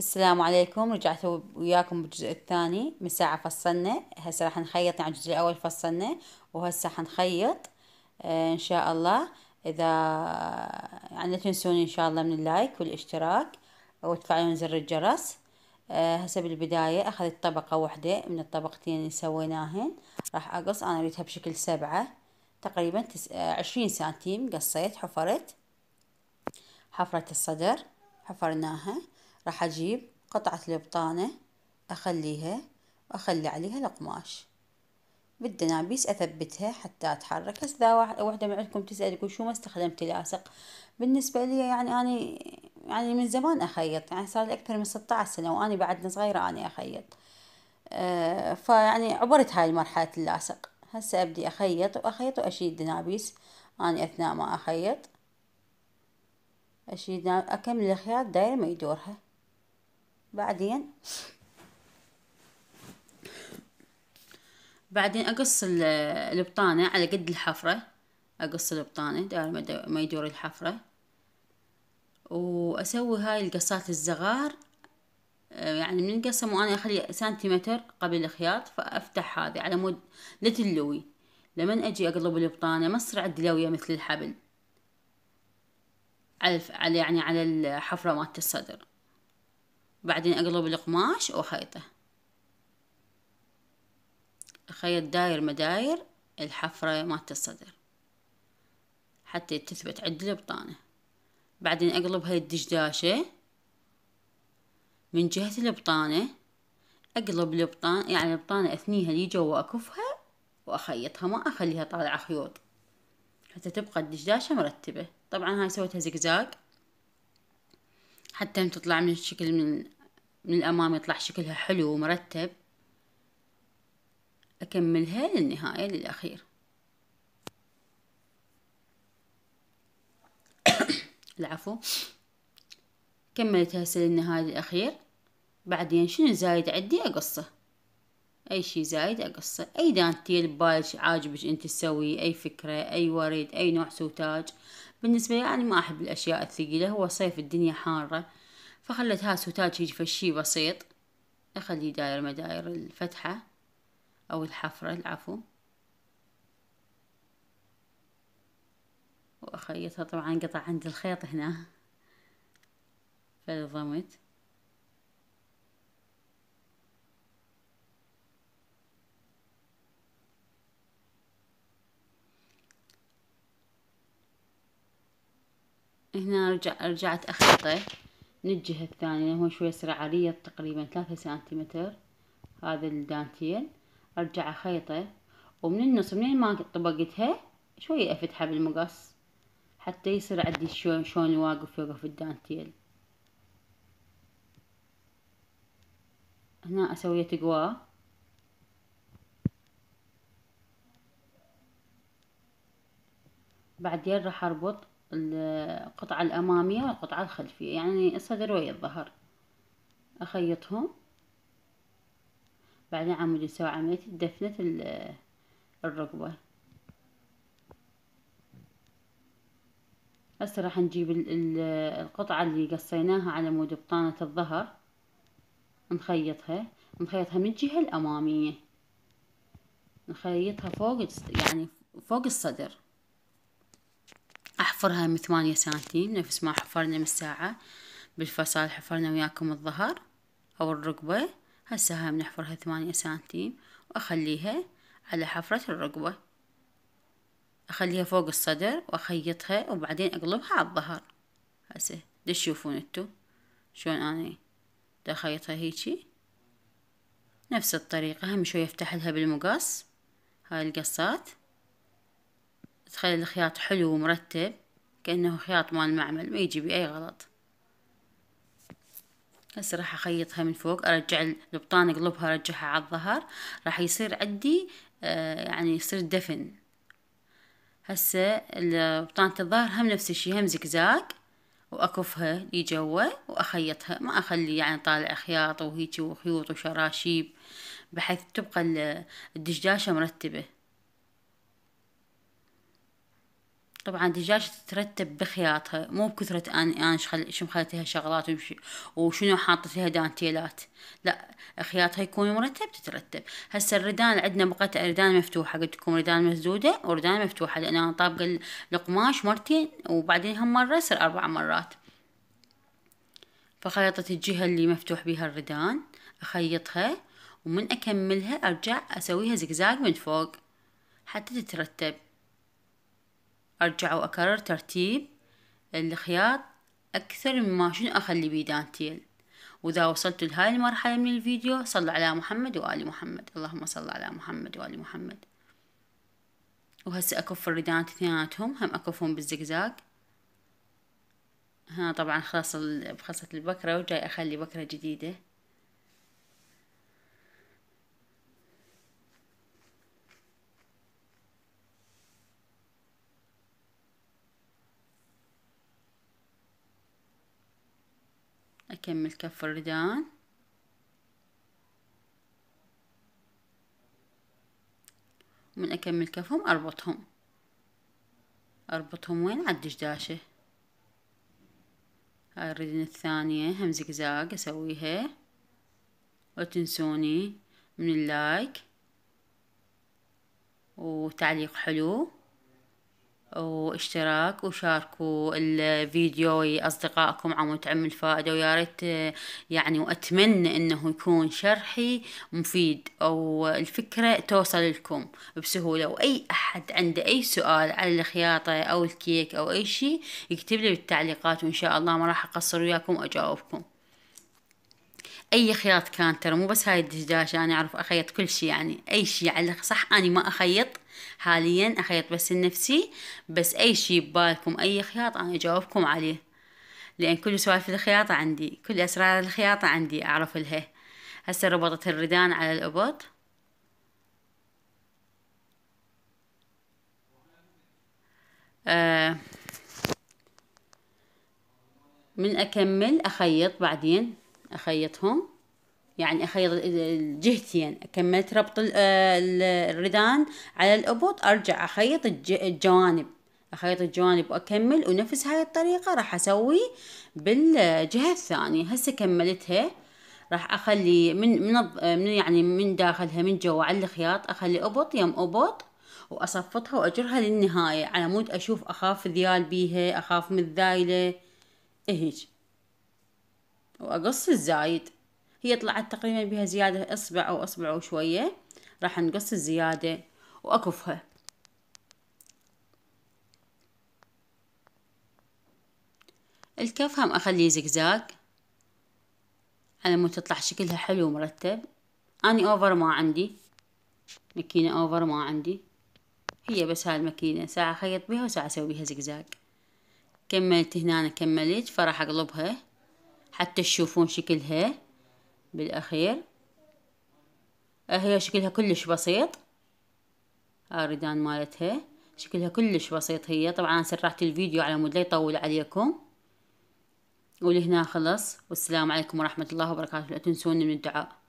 السلام عليكم رجعت وياكم بالجزء الثاني من ساعة فصلنا هسه راح نخيط يعني الجزء الأول فصلنا وهسه حنخيط آه، إن شاء الله إذا يعني لا تنسون إن شاء الله من اللايك والاشتراك وتفعلون زر الجرس آه، هسه بالبداية أخذت طبقة واحدة من الطبقتين اللي سويناهن راح أقص أنا ريتها بشكل سبعة تقريبا تس... آه، عشرين سنتيم قصيت حفرت حفرة الصدر حفرناها راح أجيب قطعة البطانة أخليها وأخلي عليها القماش بالدنابيس أثبتها حتى أتحرك إذا وحده من عندكم تسأل تقول شو ما استخدمت لاصق بالنسبة لي يعني أنا يعني من زمان أخيط يعني صار لي أكثر من ستة عشر سنة وأنا بعدنا صغيرة أنا أخيط أه فيعني عبرت هاي مرحلة اللاصق هسه أبدي أخيط وأخيط وأشيل دنابيس أنا أثناء ما أخيط أشيل أكمل الخياط دايرة ما يدورها بعدين بعدين اقص البطانة على قد الحفرة اقص البطانة داير ما يدور الحفرة واسوي هاي القصات الصغار آه، يعني من القسم وانا اخلي سنتيمتر قبل الخياط فافتح هذا على مود لا تلوي لمن اجي اقلب البطانة ما تصير الدلويه مثل الحبل على يعني على الحفرة مالت الصدر بعدين اقلب القماش واخيطه اخيط داير مداير الحفرة مالت الصدر حتى تثبت عند البطانة بعدين اقلب هاي الدشداشة من جهة البطانة اقلب البطانة يعني البطانة اثنيها لي جوا اكفها واخيطها ما اخليها طالعة خيوط حتى تبقى الدشداشة مرتبة طبعا هاي سويتها زقزاق حتى تطلع من الشكل من من الأمام يطلع شكلها حلو ومرتب أكملها للنهاية للأخير العفو كملت هسه للنهاية الأخير بعدين شنو زايد عندي أقصه اي شي زايد اقصه اي دانتيل ببالك عاجبك انت تسويه اي فكرة اي وريد اي نوع سوتاج بالنسبة لي انا ما احب الاشياء الثقيلة هو صيف الدنيا حارة فخلت ها سوتاج يجي فشي بسيط اخليه داير مداير الفتحة او الحفرة العفو واخيطها طبعا قطع عند الخيط هنا فالضمت هنا رجع رجعت أخيطه من الجهة الثانية لأن هو شوية سرعة عريض تقريبا ثلاثة سنتيمتر هذا الدانتيل أرجع أخيطه ومن النص منين ما طبقتها شوية أفتحه بالمقص حتى يصير عندي شلون شلون واقف يوقف الدانتيل هنا أسويه تقواه بعدين راح اربط القطعة الأمامية والقطعة الخلفية يعني الصدر ويا الظهر أخيطهم بعدين عمود يسوي عملية دفنة الركبة هسه راح نجيب القطعة اللي قصيناها على مود بطانة الظهر نخيطها نخيطها من الجهة الأمامية نخيطها فوق يعني فوق الصدر أحفرها من ثمانية سنتين نفس ما حفرنا من الساعة بالفصال حفرنا وياكم الظهر أو الركبة هسه هاي بنحفرها ثمانية سنتين وأخليها على حفرة الركبة أخليها فوق الصدر وأخيطها وبعدين أقلبها على الظهر هسه تشوفون انتو شلون أنا دخيطها هيجي نفس الطريقة هم شوي افتح لها بالمقص هاي القصات تخلي الخياط حلو ومرتب كأنه خياط مال معمل ما يجي بأي غلط هسه راح اخيطها من فوق ارجع البطانة اقلبها ارجعها على الظهر راح يصير عندي آه، يعني يصير دفن هسه البطانة الظهر هم نفس الشي هم زكزاك واكفها لجوا واخيطها ما اخلي يعني طالع خياط وهيجي وخيوط وشراشيب بحيث تبقى الدشداشة مرتبة طبعا دجاج تترتب بخياطها مو بكثرة أنا أنا شو مخليتها شغلات وشنو حاطت لها دانتيلات لا خياطها يكون مرتب تترتب هسه الردان عندنا بقت ردان مفتوحة قلت لكم ردان مسدودة وردان مفتوحة لأن أنا طابقة القماش مرتين وبعدين هم مرة صار أربع مرات فخيطت الجهة اللي مفتوح بها الردان أخيطها ومن أكملها أرجع أسويها زقزاق من فوق حتى تترتب أرجع وأكرر ترتيب الخياط أكثر مما شنو أخلي بيه وإذا وصلت لهاي المرحلة من الفيديو صل على محمد وآل محمد اللهم صل على محمد وآل محمد وهسه أكف الردان اثنيناتهم هم أكفهم بالزقزاق ها طبعا خلاص بخلصت البكرة وجاي أخلي بكرة جديدة أكمل كف الردان ومن أكمل كفهم أربطهم أربطهم وين على الدشداشة هاي الردن الثانية هم زقزاق أسويها وتنسوني من اللايك وتعليق حلو واشتراك وشاركوا الفيديو لأصدقائكم اصدقائكم عم تعم الفائده ويا ريت يعني واتمنى انه يكون شرحي مفيد او الفكره توصل لكم بسهوله واي احد عنده اي سؤال على الخياطه او الكيك او اي شيء يكتب لي بالتعليقات وان شاء الله ما راح اقصر وياكم واجاوبكم اي خياط كان ترى مو بس هاي الدشداشة انا اعرف اخيط كل شيء يعني اي شيء على صح اني ما اخيط حاليا اخيط بس لنفسي بس اي شيء ببالكم اي خياط انا اجاوبكم عليه لان كل سوالف الخياطه عندي كل اسرار الخياطه عندي اعرف لها هسه ربطت الردان على الابط آه، من اكمل اخيط بعدين أخيطهم يعني أخيط الجهتين كملت ربط الردان على الابط أرجع أخيط الجوانب أخيط الجوانب وأكمل ونفس هاي الطريقة راح أسوي بالجهة الثانية هسه كملتها راح أخلي من من من يعني من داخلها من جوا على الخياط أخلي أبط يم أبط وأصفطها وأجرها للنهاية على مود أشوف أخاف ذيال بيها أخاف من الذايلة إهيج وأقص الزايد هي طلعت تقريبا بها زيادة إصبع أو إصبع وشوية راح نقص الزيادة وأكفها الكف هم أخليه زقزاق على مو تطلع شكلها حلو ومرتب أني أوفر ما عندي مكينة أوفر ما عندي هي بس هاي المكينة ساعة خيط بيها وساعة أسوي بيها زقزاق كملت هنا أنا كملت فراح أقلبها حتى تشوفون شكلها بالاخير هي شكلها كلش بسيط الردان مالتها شكلها كلش بسيط هي طبعا انا الفيديو على مود لا يطول عليكم ولهنا خلص والسلام عليكم ورحمه الله وبركاته لا تنسون من الدعاء